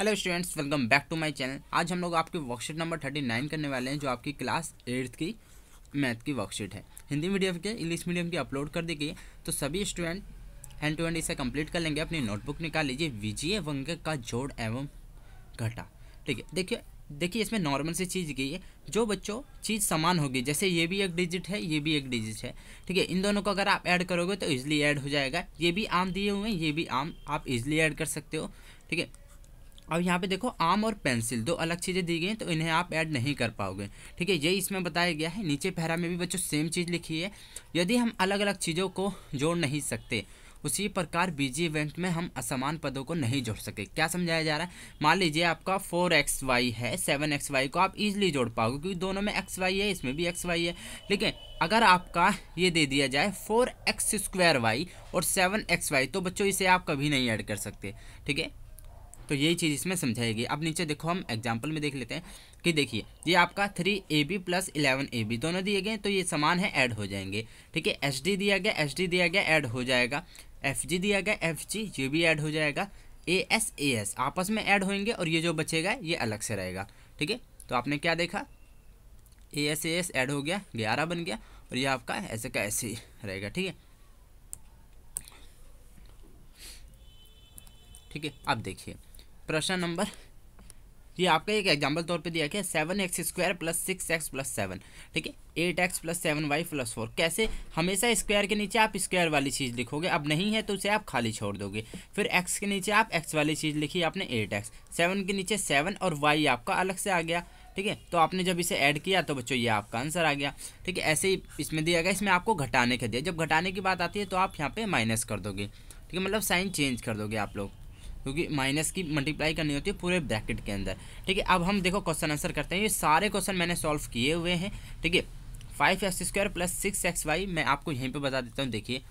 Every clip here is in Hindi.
hello students welcome back to my channel आज हम लोग आपकी वर्कशीट नंबर थर्टी नाइन करने वाले हैं जो आपकी क्लास एट्थ की मैथ की वर्कशीट है हिंदी मीडियम के इंग्लिश मीडियम की अपलोड कर दी गई तो सभी स्टूडेंट हैंड टू हैंड इसे कंप्लीट कर लेंगे अपनी नोटबुक निकाल लीजिए विजय वंग का जोड़ एवं घटा ठीक है देखिए देखिए इसमें नॉर्मल सी चीज़ गई है जो बच्चों चीज़ समान होगी जैसे ये भी एक डिजिट है ये भी एक डिजिट है ठीक है इन दोनों को अगर आप ऐड करोगे तो ईजिली ऐड हो जाएगा ये भी आम दिए हुए हैं ये भी आम आप ईजिली ऐड कर सकते हो ठीक है और यहाँ पे देखो आम और पेंसिल दो अलग चीज़ें दी गई हैं तो इन्हें आप ऐड नहीं कर पाओगे ठीक है ये इसमें बताया गया है नीचे पैरा में भी बच्चों सेम चीज़ लिखी है यदि हम अलग अलग चीज़ों को जोड़ नहीं सकते उसी प्रकार बीजी इवेंट में हम असमान पदों को नहीं जोड़ सके क्या समझाया जा रहा है मान लीजिए आपका फोर एक्स वाई है सेवन एक्स वाई को आप इजीली जोड़ पाओगे क्योंकि दोनों में एक्स वाई है इसमें भी एक्स वाई है लेकिन अगर आपका ये दे दिया जाए फोर एक्स स्क्वायर वाई और सेवन एक्स वाई तो बच्चों इसे आप कभी नहीं ऐड कर सकते ठीक है तो यही चीज़ इसमें समझाएगी अब नीचे देखो हम एग्जाम्पल में देख लेते हैं कि देखिए ये आपका three A B plus eleven A B दोनों दिए गए तो ये समान है ऐड हो जाएंगे ठीक है एच डी दिया गया एच डी दिया गया ऐड हो जाएगा एफ जी दिया गया एफ जी ये भी ऐड हो जाएगा ए एस ए एस आपस में ऐड होंगे और ये जो बचेगा ये अलग से रहेगा ठीक है तो आपने क्या देखा A S A S add हो गया ग्यारह बन गया और ये आपका ऐसे का ऐसे रहेगा ठीक है ठीक है अब देखिए प्रश्न नंबर ये आपका एक एग्जाम्पल तौर पे दिया गया seven X square plus six X plus seven ठीक है eight X plus seven Y plus four कैसे हमेशा स्क्वायर के नीचे आप स्क्वायर वाली चीज़ लिखोगे अब नहीं है तो उसे आप खाली छोड़ दोगे फिर एक्स के नीचे आप एक्स वाली चीज़ लिखी आपने एट एक्स सेवन के नीचे सेवन और वाई आपका अलग से आ गया ठीक है तो आपने जब इसे ऐड किया तो बच्चों ये आपका आंसर आ गया ठीक है ऐसे ही इसमें दिया गया इसमें आपको घटाने का दिया जब घटाने की बात आती है तो आप यहाँ पर माइनस कर दोगे ठीक है मतलब साइन चेंज कर दोगे आप लोग क्योंकि माइनस की मल्टीप्लाई करनी होती है पूरे ब्रैकेट के अंदर ठीक है अब हम देखो क्वेश्चन आंसर करते हैं ये सारे क्वेश्चन मैंने सॉल्व किए हुए हैं ठीक है five X square plus six X Y मैं आपको यहीं पे बता देता हूँ देखिए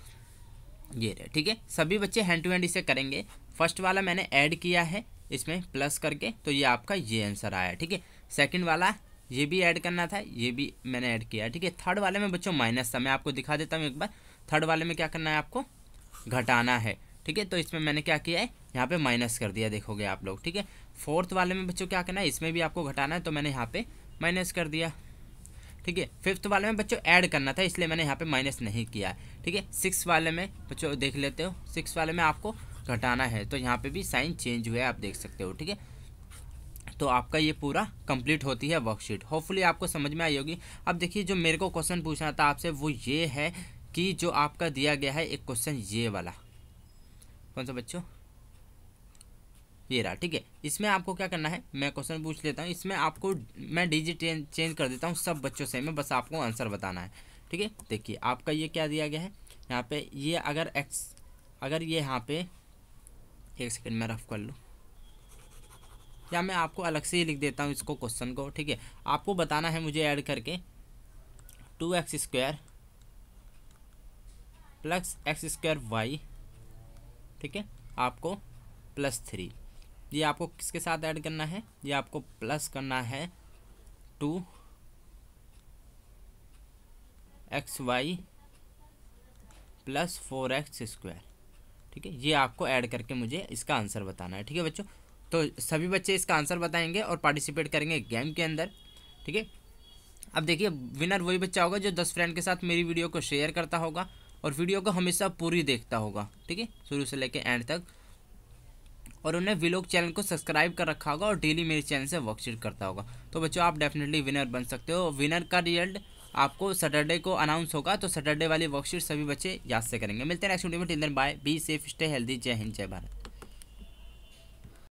ये रहे ठीक है सभी बच्चे हैंड टू हैंड इसे करेंगे फर्स्ट वाला मैंने ऐड किया है इसमें प्लस करके तो ये आपका ये आंसर आया ठीक है सेकेंड वाला ये भी ऐड करना था ये भी मैंने ऐड किया ठीक है थर्ड वाले में बच्चों माइनस था मैं आपको दिखा देता हूँ एक बार थर्ड वाले में क्या करना है आपको घटाना है ठीक है तो इसमें मैंने क्या किया है यहाँ पे माइनस कर दिया देखोगे आप लोग ठीक है फोर्थ वाले में बच्चों क्या करना है इसमें भी आपको घटाना है तो मैंने यहाँ पे माइनस कर दिया ठीक है फिफ्थ वाले में बच्चों ऐड करना था इसलिए मैंने यहाँ पे माइनस नहीं किया ठीक है सिक्स वाले में बच्चों देख लेते हो सिक्स वाले में आपको घटाना है तो यहाँ पे भी साइन चेंज हुआ है आप देख सकते हो ठीक है तो आपका ये पूरा कंप्लीट होती है वर्कशीट होपफुली आपको समझ में आई होगी अब देखिए जो मेरे को क्वेश्चन पूछना था आपसे वो ये है कि जो आपका दिया गया है एक क्वेश्चन ये वाला कौन सा बच्चों ये रहा ठीक है इसमें आपको क्या करना है मैं क्वेश्चन पूछ लेता हूँ इसमें आपको मैं डिजिट चेंज कर देता हूँ सब बच्चों से मैं बस आपको आंसर बताना है ठीक है देखिए आपका ये क्या दिया गया है यहाँ पे ये अगर एक्स अगर ये यहाँ पे एक सेकेंड मैं रफ कर लूँ या मैं आपको अलग से ही लिख देता हूँ इसको क्वेश्चन को ठीक है आपको बताना है मुझे ऐड करके two X square plus X square Y ठीक है आपको प्लस थ्री ये आपको किसके साथ ऐड करना है ये आपको प्लस करना है two X Y plus four X square ठीक है ये आपको ऐड करके मुझे इसका आंसर बताना है ठीक है बच्चों तो सभी बच्चे इसका आंसर बताएंगे और पार्टिसिपेट करेंगे गेम के अंदर ठीक है अब देखिए विनर वही बच्चा होगा जो दस फ्रेंड के साथ मेरी वीडियो को शेयर करता होगा और वीडियो को हमेशा पूरी देखता होगा ठीक है शुरू से लेकर एंड तक और उन्हें विलोक चैनल को सब्सक्राइब कर रखा होगा और डेली मेरे चैनल से वर्कशीट करता होगा तो बच्चों आप डेफिनेटली विनर बन सकते हो विनर का रिजल्ट आपको सैटरडे को अनाउंस होगा तो सैटरडे वाली वर्कशीट सभी बच्चे याद से करेंगे मिलते हैं नेक्स्ट वीडियो में till bye be safe stay healthy जय हिंद जय भारत